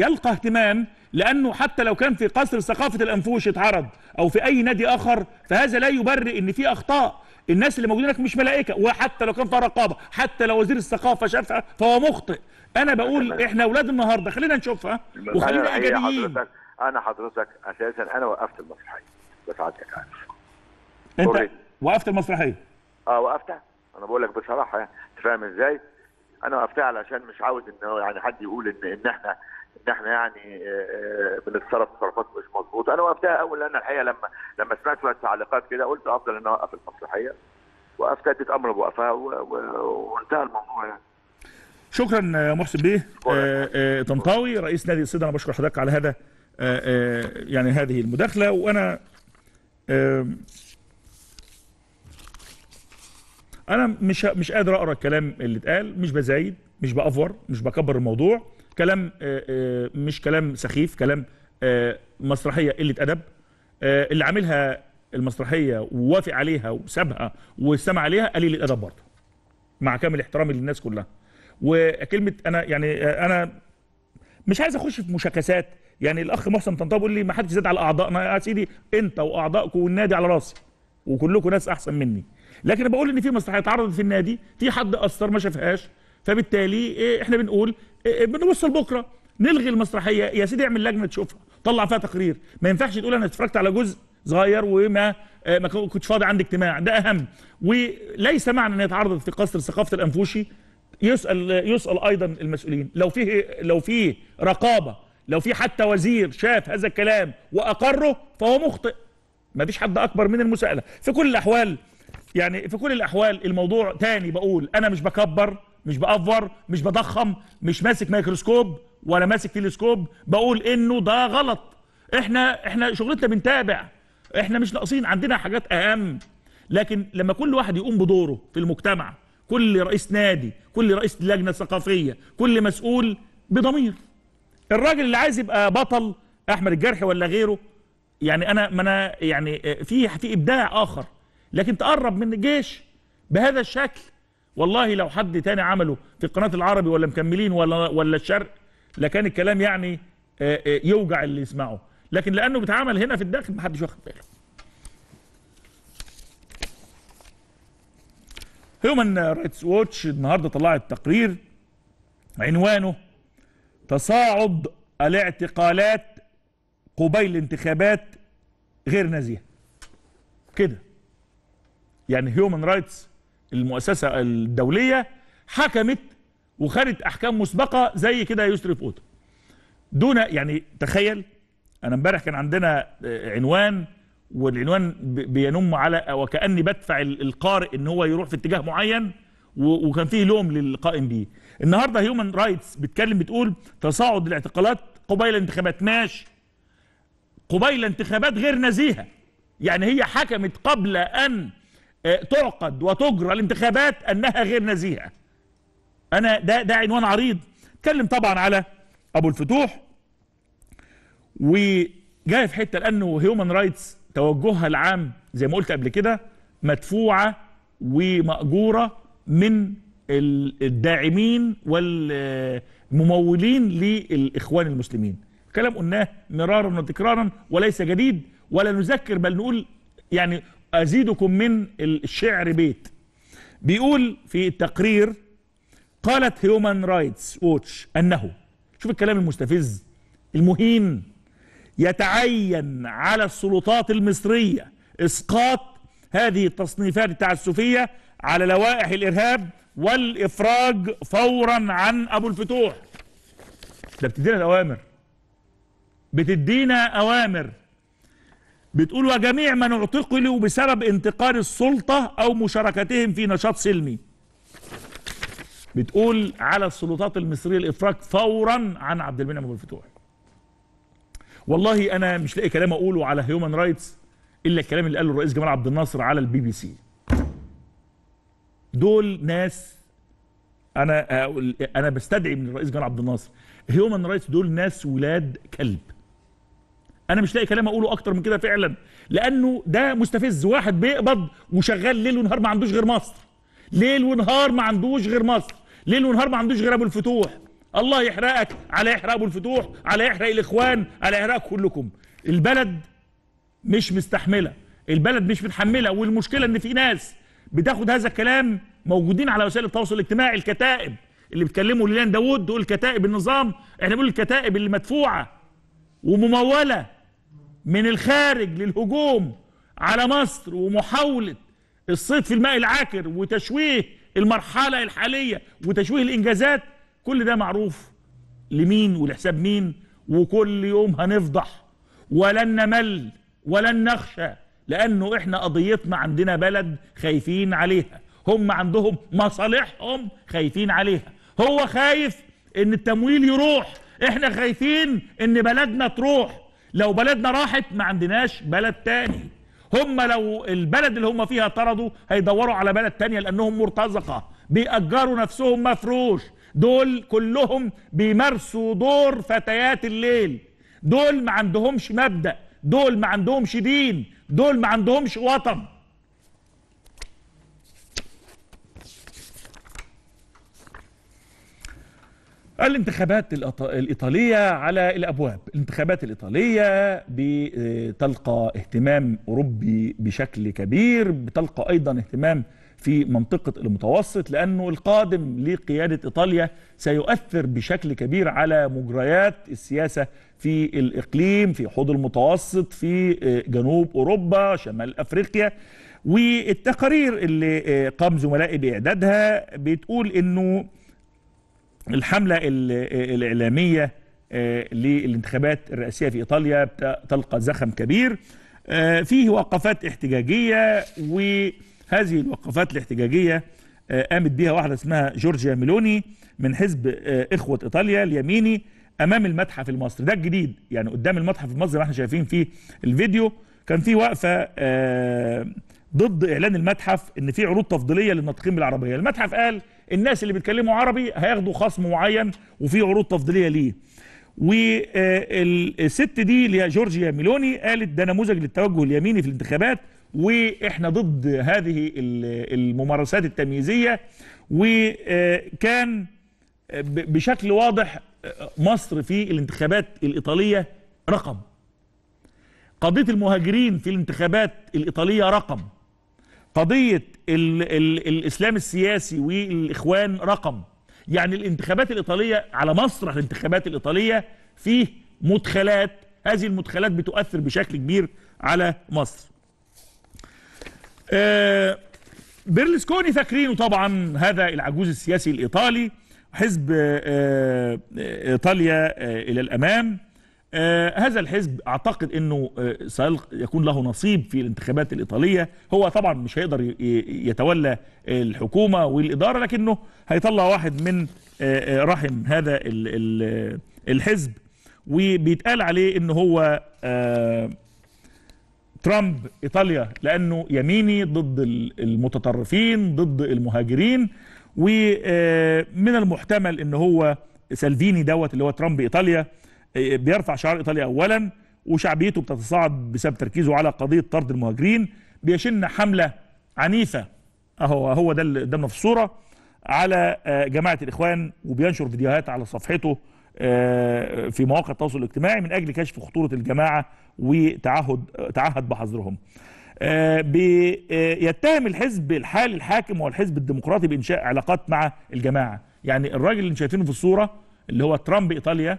يلقى اهتمام لانه حتى لو كان في قصر ثقافه الانفوش اتعرض او في اي نادي اخر فهذا لا يبرئ ان في اخطاء الناس اللي موجودين هناك مش ملائكه وحتى لو كان فيها رقابه حتى لو وزير الثقافه شافها فهو مخطئ انا بقول احنا اولاد النهارده خلينا نشوفها وخلينا ايجابيين انا حضرتك اساسا انا وقفت المسرحيه بسعادتك عارف انت وقفت المسرحيه اه وقفتها انا بقول لك بصراحه يعني انت فاهم ازاي انا وقفتها علشان مش عاوز ان يعني حد يقول ان ان احنا ان احنا يعني آه، آه، بنتصرف تصرفات مش مظبوطه انا وقفتها اول لان الحقيقه لما لما سمعت شويه تعليقات كده قلت افضل ان اوقف المسرحيه وقفت اديت امر بوقفها وانتهى الموضوع يعني شكرا يا آه، محسن بيه طنطاوي رئيس نادي الصيد انا بشكر حضرتك على هذا يعني هذه المداخله وانا انا مش مش قادر اقرا الكلام اللي اتقال مش بزايد مش بافور مش بكبر الموضوع كلام آه، آه، مش كلام سخيف كلام آه، مسرحيه قله ادب اللي عاملها المسرحيه ووافق عليها وسابها واستمع عليها قليل الادب برضه مع كامل احترامي للناس كلها وكلمه انا يعني انا مش عايز اخش في مشاكسات يعني الاخ محسن طنطاوي بيقول لي ما حدش زاد على اعضائنا يا سيدي انت واعضائك والنادي على راسي وكلكم ناس احسن مني لكن بقول ان في مصلحه اتعرضت في النادي في حد اثر ما شافهاش فبالتالي إيه احنا بنقول إيه،, إيه بنوصل بكره نلغي المسرحيه يا سيدي اعمل لجنه تشوفها طلع فيها تقرير ما ينفعش تقول انا اتفرجت على جزء صغير وما آه، ما كنتش فاضي عندي اجتماع ده اهم وليس معنى ان يتعرض في قصر ثقافه الانفوشي يسال يسال ايضا المسؤولين لو فيه لو فيه رقابه لو في حتى وزير شاف هذا الكلام واقره فهو مخطئ ما فيش حد اكبر من المساءله في كل الاحوال يعني في كل الاحوال الموضوع تاني بقول انا مش بكبر مش بافور مش بضخم مش ماسك ميكروسكوب ولا ماسك تلسكوب بقول انه ده غلط احنا احنا شغلتنا بنتابع احنا مش ناقصين عندنا حاجات اهم لكن لما كل واحد يقوم بدوره في المجتمع كل رئيس نادي كل رئيس لجنه ثقافيه كل مسؤول بضمير الراجل اللي عايز يبقى بطل احمد الجرح ولا غيره يعني انا ما انا يعني آه، في في ابداع اخر لكن تقرب من الجيش بهذا الشكل والله لو حد تاني عمله في القناة العربي ولا مكملين ولا ولا الشرق لكان الكلام يعني آه، آه، يوجع اللي يسمعه لكن لأنه بيتعمل هنا في الداخل محدش واخد باله هيومن رايتس ووتش النهارده طلعت تقرير عنوانه تصاعد الاعتقالات قبيل الانتخابات غير نزيه كده يعني هيومن رايتس المؤسسه الدوليه حكمت وخدت احكام مسبقه زي كده يسرف اوتو دون يعني تخيل انا امبارح كان عندنا آه، عنوان والعنوان بينم على وكاني بدفع القارئ ان هو يروح في اتجاه معين وكان فيه لوم للقائم بيه النهارده هيومن رايتس بتكلم بتقول تصاعد الاعتقالات قبيل الانتخابات ماشي قبيل انتخابات غير نزيهه يعني هي حكمت قبل ان آه، تعقد وتجرى الانتخابات انها غير نزيهه انا ده ده عنوان عريض اتكلم طبعا على ابو الفتوح وجاي في حته لانه هيومن رايتس توجهها العام زي ما قلت قبل كده مدفوعه وماجوره من الداعمين والممولين للاخوان المسلمين كلام قلناه مرارا وتكرارا وليس جديد ولا نذكر بل نقول يعني أزيدكم من الشعر بيت بيقول في التقرير قالت هيومن رايتس ووتش أنه شوف الكلام المستفز المهين يتعين على السلطات المصرية إسقاط هذه التصنيفات التعسفية على لوائح الإرهاب والإفراج فورا عن أبو الفتوح ده بتدينا الأوامر بتدينا أوامر بتقول وجميع من اعتقلوا بسبب انتقال السلطة أو مشاركتهم في نشاط سلمي بتقول على السلطات المصرية الإفراج فورا عن عبد المنعم أبو الفتوح والله أنا مش لاقي كلام أقوله على هيومن رايتس إلا الكلام اللي قاله الرئيس جمال عبد الناصر على البي بي سي دول ناس أنا أنا بستدعي من الرئيس جمال عبد الناصر هيومن رايتس دول ناس ولاد كلب انا مش لاقي كلام اقوله اكتر من كده فعلا لانه ده مستفز واحد بيقبض وشغال ليل ونهار ما عندوش غير مصر ليل ونهار ما عندوش غير مصر ليل ونهار ما عندوش غير ابو الفتوح الله يحرقك على يحرق ابو الفتوح على يحرق الاخوان على يحرق كلكم البلد مش مستحمله البلد مش متحمله والمشكله ان في ناس بتاخد هذا الكلام موجودين على وسائل التواصل الاجتماعي الكتائب اللي بيتكلموا ليلان داوود دول كتائب النظام احنا بنقول الكتائب اللي مدفوعه ومموله من الخارج للهجوم على مصر ومحاولة الصيد في الماء العاكر وتشويه المرحلة الحالية وتشويه الإنجازات كل ده معروف لمين ولحساب مين وكل يوم هنفضح ولن نمل ولن نخشى لأنه إحنا قضيتنا عندنا بلد خايفين عليها هم عندهم مصالحهم خايفين عليها هو خايف إن التمويل يروح إحنا خايفين إن بلدنا تروح لو بلدنا راحت ما عندناش بلد تاني هم لو البلد اللي هم فيها طردوا هيدوروا على بلد تانية لأنهم مرتزقة بيأجروا نفسهم مفروش دول كلهم بيمارسوا دور فتيات الليل دول ما عندهمش مبدأ دول ما عندهمش دين دول ما عندهمش وطن الانتخابات الإيطالية على الأبواب الانتخابات الإيطالية بتلقى اهتمام أوروبي بشكل كبير بتلقى أيضا اهتمام في منطقة المتوسط لأنه القادم لقيادة إيطاليا سيؤثر بشكل كبير على مجريات السياسة في الإقليم في حوض المتوسط في آه، جنوب أوروبا شمال أفريقيا والتقارير اللي آه، قام زملائي بإعدادها بتقول أنه الحملة الإعلامية آه، للانتخابات الرئاسية في إيطاليا تلقى زخم كبير آه، فيه وقفات احتجاجية وهذه الوقفات الاحتجاجية آه، قامت بها واحدة اسمها جورجيا ميلوني من حزب إخوة إيطاليا اليميني أمام المتحف المصري ده الجديد يعني قدام المتحف المصري ما احنا شايفين فيه الفيديو كان في وقفة ضد اعلان المتحف ان في عروض تفضيليه للناطقين بالعربيه المتحف قال الناس اللي بيتكلموا عربي هياخدوا خصم معين وفي عروض تفضيليه ليه والست دي اللي هي جورجيا ميلوني قالت ده نموذج للتوجه اليميني في الانتخابات واحنا ضد هذه الممارسات التمييزيه وكان بشكل واضح مصر في الانتخابات الايطاليه رقم قضيه المهاجرين في الانتخابات الايطاليه رقم قضية الـ الـ الإسلام السياسي والإخوان رقم يعني الانتخابات الإيطالية على مسرح الانتخابات الإيطالية فيه مدخلات هذه المدخلات بتؤثر بشكل كبير على مصر آه بيرلسكوني فاكرينه طبعا هذا العجوز السياسي الإيطالي حزب آه آه إيطاليا آه، إلى الأمام آه، هذا الحزب اعتقد انه آه، سيكون له نصيب في الانتخابات الايطاليه هو طبعا مش هيقدر يتولى الحكومه والاداره لكنه هيطلع واحد من آه، رحم هذا الحزب وبيتقال عليه ان هو ترامب ايطاليا لانه يميني ضد المتطرفين ضد المهاجرين ومن المحتمل ان هو سالفيني دوت اللي هو ترامب ايطاليا بيرفع شعار ايطاليا اولا وشعبيته بتتصاعد بسبب تركيزه على قضيه طرد المهاجرين بيشن حمله عنيفه اهو هو ده اللي قدامنا في الصوره على آه، جماعه الاخوان وبينشر فيديوهات على صفحته آه، في مواقع التواصل الاجتماعي من اجل كشف خطوره الجماعه وتعهد تعهد بحظرهم. آه، بيتهم الحزب الحالي الحاكم والحزب الديمقراطي بانشاء علاقات مع الجماعه، يعني الراجل اللي شايفينه في الصوره اللي هو ترامب ايطاليا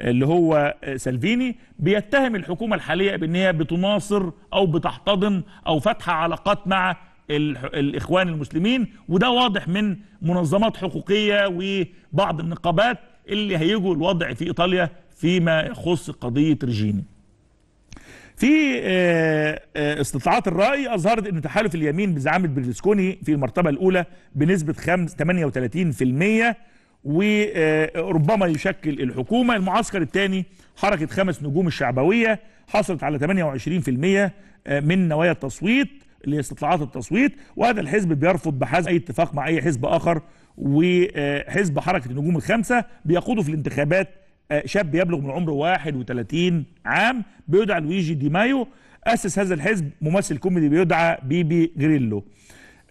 اللي هو سالفيني بيتهم الحكومه الحاليه بان هي بتناصر او بتحتضن او فاتحه علاقات مع الاخوان المسلمين وده واضح من منظمات حقوقيه وبعض النقابات اللي هيجوا الوضع في ايطاليا فيما يخص قضيه ريجيني. في آه، آه، استطلاعات الرأي أظهرت أن تحالف اليمين بزعامة برلسكوني في المرتبة الأولى بنسبة 38% وربما يشكل الحكومة المعسكر الثاني حركة خمس نجوم الشعبوية حصلت على 28% آه، من نوايا التصويت لاستطلاعات التصويت وهذا الحزب بيرفض بحزم أي اتفاق مع أي حزب آخر وحزب حركة النجوم الخمسة بيقوده في الانتخابات آه، شاب يبلغ من عمره 31 عام بيدعى لويجي دي مايو أسس هذا الحزب ممثل كوميدي بيدعى بيبي جريلو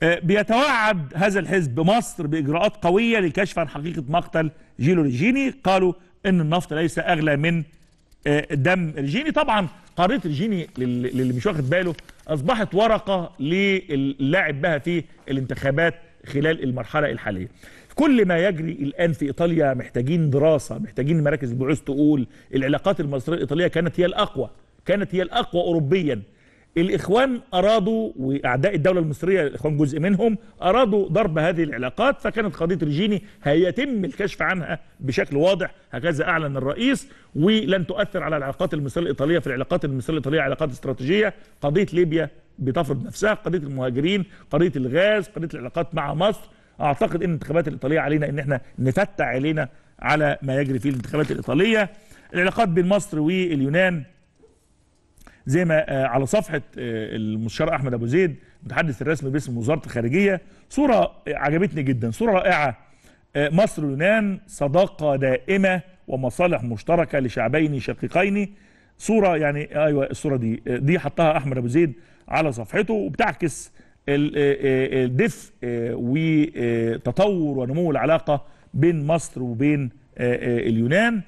بيتوعد هذا الحزب مصر باجراءات قويه للكشف عن حقيقه مقتل جيلو ريجيني قالوا ان النفط ليس اغلى من آه، دم ريجيني طبعا قاريه ريجيني للي مش واخد باله اصبحت ورقه للاعب بها في الانتخابات خلال المرحله الحاليه كل ما يجري الان في ايطاليا محتاجين دراسه محتاجين مراكز البحوث تقول العلاقات المصريه الايطاليه كانت هي الاقوى كانت هي الاقوى اوروبيا الإخوان أرادوا وأعداء الدولة المصرية الإخوان جزء منهم أرادوا ضرب هذه العلاقات فكانت قضية ريجيني هيتم الكشف عنها بشكل واضح هكذا أعلن الرئيس ولن تؤثر على العلاقات المصرية الإيطالية في العلاقات المصرية الإيطالية علاقات استراتيجية قضية ليبيا بتفرض نفسها قضية المهاجرين قضية الغاز قضية العلاقات مع مصر أعتقد أن الانتخابات الإيطالية علينا أن احنا نفتح علينا على ما يجري في الانتخابات الإيطالية العلاقات بين مصر واليونان زي ما آه، على صفحه آه، المستشار احمد ابو زيد متحدث الرسمي باسم وزاره الخارجيه صوره عجبتني جدا صوره رائعه آه، مصر واليونان صداقه دائمه ومصالح مشتركه لشعبين شقيقين صوره يعني ايوه الصوره دي دي حطها احمد ابو زيد على صفحته وبتعكس الدفء وتطور ونمو العلاقه بين مصر وبين اليونان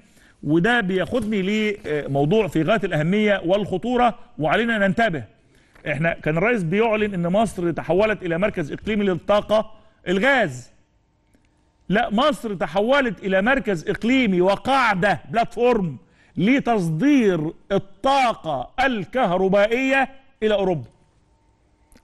وده بياخدني لموضوع في غايه الاهميه والخطوره وعلينا ان ننتبه احنا كان الرئيس بيعلن ان مصر تحولت الى مركز اقليمي للطاقه الغاز لا مصر تحولت الى مركز اقليمي وقاعده بلاتفورم لتصدير الطاقه الكهربائيه الى اوروبا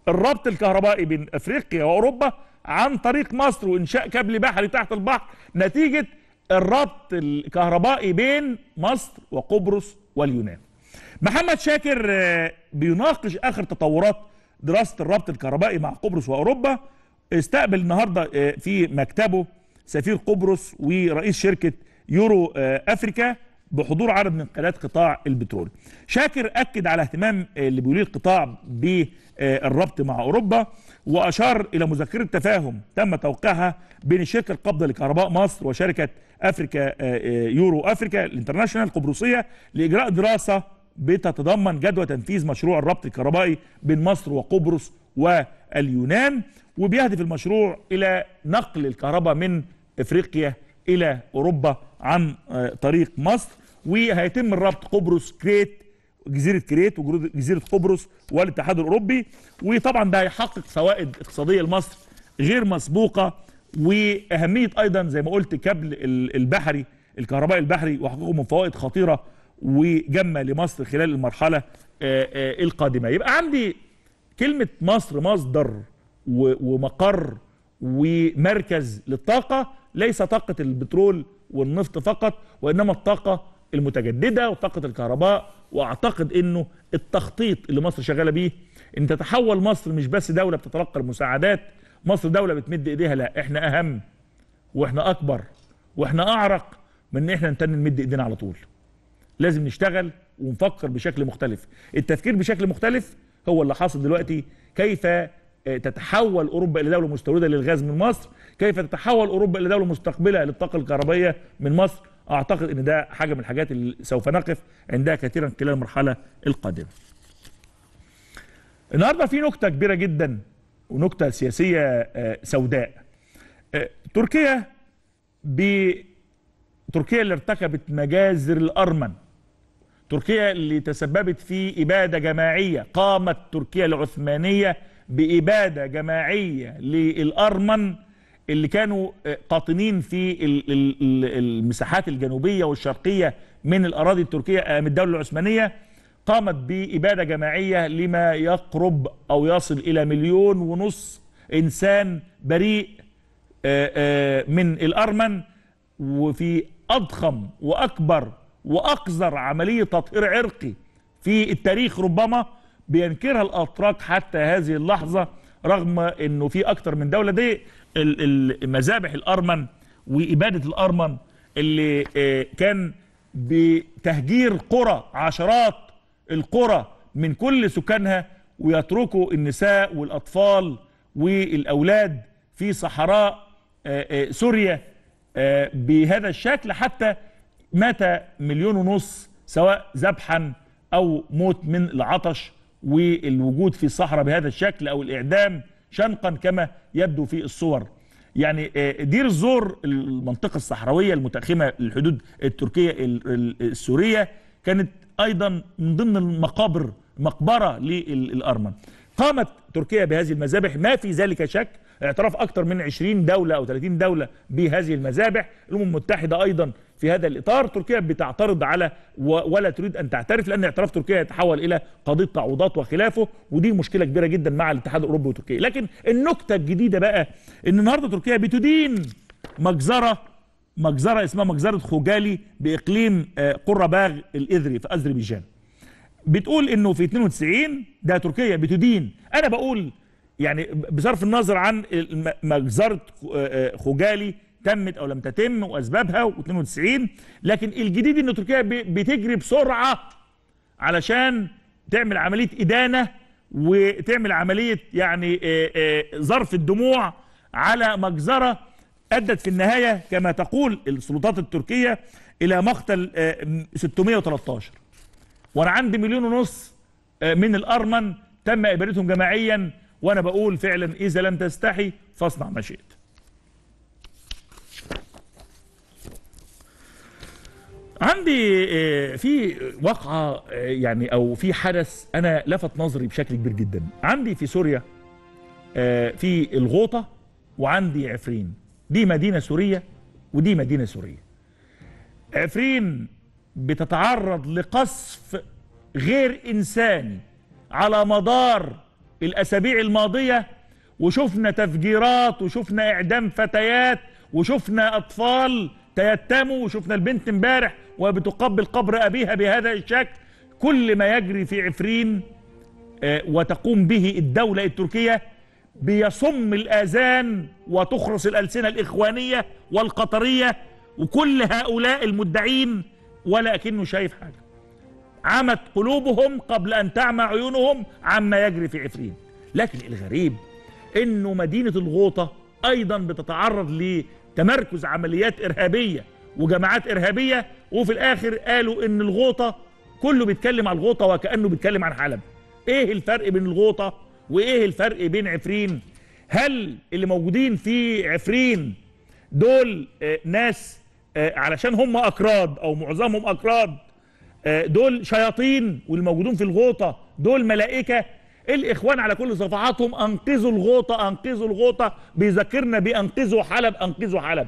الربط الكهربائي بين افريقيا واوروبا عن طريق مصر وانشاء كابل بحري تحت البحر نتيجه الربط الكهربائي بين مصر وقبرص واليونان محمد شاكر آه، بيناقش اخر تطورات دراسه الربط الكهربائي مع قبرص واوروبا استقبل النهارده آه، في مكتبه سفير قبرص ورئيس شركه يورو آه، افريكا بحضور عرض من قيادات قطاع البترول شاكر أكد على اهتمام اللي بيوليه القطاع بالربط مع أوروبا وأشار إلى مذكرة تفاهم تم توقيعها بين الشركة القابضة لكهرباء مصر وشركة أفريكا آه، آه، يورو أفريكا الانترناشنال القبرصية لإجراء دراسة بتتضمن جدوى تنفيذ مشروع الربط الكهربائي بين مصر وقبرص واليونان وبيهدف المشروع إلى نقل الكهرباء من إفريقيا إلى أوروبا عن آه، طريق مصر وهيتم الربط قبرص كريت جزيره كريت وجزيره قبرص والاتحاد الاوروبي وطبعا ده هيحقق فوائد اقتصاديه لمصر غير مسبوقه واهميه ايضا زي ما قلت كابل البحري الكهرباء البحري وحققه من فوائد خطيره وجمه لمصر خلال المرحله آه، آه، القادمه يبقى عندي كلمه مصر مصدر ومقر ومركز للطاقه ليس طاقه البترول والنفط فقط وانما الطاقه المتجدده وطاقه الكهرباء واعتقد انه التخطيط اللي مصر شغاله بيه ان تتحول مصر مش بس دوله بتتلقى المساعدات مصر دوله بتمد ايديها لا احنا اهم واحنا اكبر واحنا اعرق من ان احنا نتن نمد ايدينا على طول لازم نشتغل ونفكر بشكل مختلف التفكير بشكل مختلف هو اللي حاصل دلوقتي كيف آه، تتحول اوروبا الى دوله مستورده للغاز من مصر كيف تتحول اوروبا الى دوله مستقبله للطاقه الكهربائيه من مصر اعتقد ان ده حاجه من الحاجات اللي سوف نقف عندها كثيرا خلال المرحله القادمه النهارده في نكته كبيره جدا ونكته سياسيه آه، سوداء آه، تركيا ب تركيا اللي ارتكبت مجازر الارمن تركيا اللي تسببت في اباده جماعيه قامت تركيا العثمانيه باباده جماعيه للارمن اللي كانوا قاطنين آه، في المساحات الجنوبية والشرقية من الأراضي التركية من الدولة العثمانية قامت بإبادة جماعية لما يقرب أو يصل إلى مليون ونص إنسان بريء آه، آه، من الأرمن وفي أضخم وأكبر وأقذر عملية تطهير عرقي في التاريخ ربما بينكرها الأتراك حتى هذه اللحظة رغم انه في اكتر من دوله دي مذابح الارمن واباده الارمن اللي آه، كان بتهجير قرى عشرات القرى من كل سكانها ويتركوا النساء والاطفال والاولاد في صحراء آه، آه، سوريا بهذا الشكل حتى مات مليون ونص سواء ذبحا او موت من العطش والوجود في الصحراء بهذا الشكل أو الإعدام شنقا كما يبدو في الصور يعني آه، دير الزور المنطقة الصحراوية المتأخمة للحدود التركية السورية كانت أيضا من ضمن المقابر مقبرة للأرمن قامت تركيا بهذه المذابح ما في ذلك شك اعتراف اكثر من 20 دوله او 30 دوله بهذه المذابح الامم المتحده ايضا في هذا الاطار تركيا بتعترض على ولا تريد ان تعترف لان اعتراف تركيا يتحول الى قضيه تعويضات وخلافه ودي مشكله كبيره جدا مع الاتحاد الاوروبي وتركيا لكن النكته الجديده بقى ان النهارده تركيا بتدين مجزره مجزره اسمها مجزره خوجالي باقليم آه، قرباغ الاذري في اذربيجان بتقول انه في 92 ده تركيا بتدين انا بقول يعني بصرف النظر عن مجزره آه، آه، خجالي تمت او لم تتم واسبابها و92 لكن الجديد ان تركيا بتجري بسرعه علشان تعمل عمليه ادانه وتعمل عمليه يعني آه، ظرف الدموع على مجزره ادت في النهايه كما تقول السلطات التركيه الى مقتل 613 وانا عندي مليون ونص من الارمن تم ابادتهم جماعيا وانا بقول فعلا اذا لم تستحي فاصنع ما شئت عندي آه، في واقعة آه، يعني أو في حدث أنا لفت نظري بشكل كبير جدا عندي في سوريا آه، في الغوطة وعندي عفرين دي مدينة سورية ودي مدينة سورية عفرين بتتعرض لقصف غير إنساني على مدار الأسابيع الماضية وشفنا تفجيرات وشفنا إعدام فتيات وشفنا أطفال تيتموا وشفنا البنت امبارح وبتقبل قبر أبيها بهذا الشكل كل ما يجري في عفرين آه، وتقوم به الدولة التركية بيصم الآذان وتخرس الألسنة الإخوانية والقطرية وكل هؤلاء المدعين ولكنه شايف حاجة عمت قلوبهم قبل أن تعمى عيونهم عما يجري في عفرين لكن الغريب أنه مدينة الغوطة أيضا بتتعرض لتمركز عمليات إرهابية وجماعات إرهابية وفي الآخر قالوا أن الغوطة كله بيتكلم عن الغوطة وكأنه بيتكلم عن حلب إيه الفرق بين الغوطة وإيه الفرق بين عفرين هل اللي موجودين في عفرين دول آه، ناس آه، علشان هم أكراد أو معظمهم أكراد آه، دول شياطين والموجودون في الغوطة دول ملائكة الإخوان على كل صفحاتهم أنقذوا الغوطة أنقذوا الغوطة بيذكرنا بأنقذوا حلب أنقذوا حلب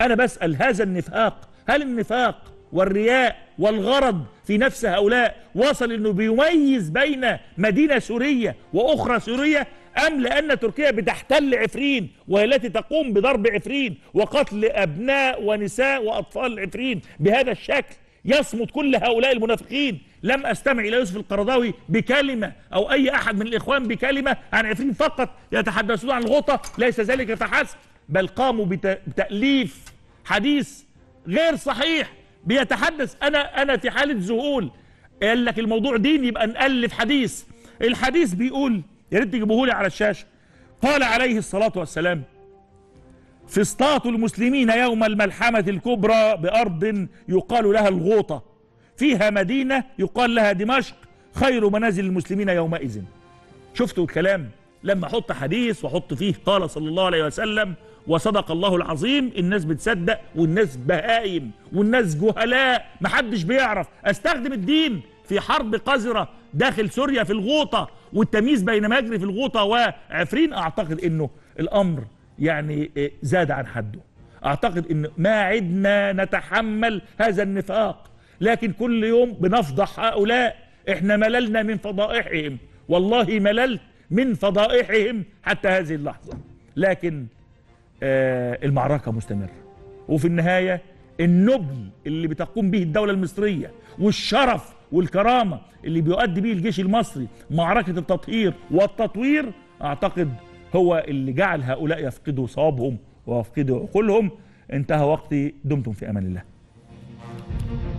أنا بسأل هذا النفاق هل النفاق والرياء والغرض في نفس هؤلاء وصل أنه بيميز بين مدينة سورية وأخرى سورية أم لأن تركيا بتحتل عفرين وهي التي تقوم بضرب عفرين وقتل أبناء ونساء وأطفال عفرين بهذا الشكل يصمت كل هؤلاء المنافقين لم أستمع إلى يوسف القرضاوي بكلمة أو أي أحد من الإخوان بكلمة عن عفرين فقط يتحدثون عن الغوطة ليس ذلك فحسب بل قاموا بتأليف حديث غير صحيح بيتحدث أنا أنا في حالة ذهول قال لك الموضوع دين يبقى نألف حديث الحديث بيقول يا ريت تجيبوه لي على الشاشة قال عليه الصلاة والسلام فسطاط المسلمين يوم الملحمة الكبرى بأرض يقال لها الغوطة فيها مدينة يقال لها دمشق خير منازل المسلمين يومئذ شفتوا الكلام لما احط حديث واحط فيه قال صلى الله عليه وسلم وصدق الله العظيم الناس بتصدق والناس بهائم والناس جهلاء محدش بيعرف استخدم الدين في حرب قذرة داخل سوريا في الغوطة والتمييز بين ما يجري في الغوطة وعفرين اعتقد انه الامر يعني إيه، زاد عن حده اعتقد ان ما عدنا نتحمل هذا النفاق لكن كل يوم بنفضح هؤلاء احنا مللنا من فضائحهم والله مللت من فضائحهم حتى هذه اللحظة لكن آه المعركة مستمرة وفي النهاية النبل اللي بتقوم به الدولة المصرية والشرف والكرامة اللي بيؤدي به الجيش المصري معركة التطهير والتطوير أعتقد هو اللي جعل هؤلاء يفقدوا صوابهم ويفقدوا عقولهم انتهى وقتي دمتم في امان الله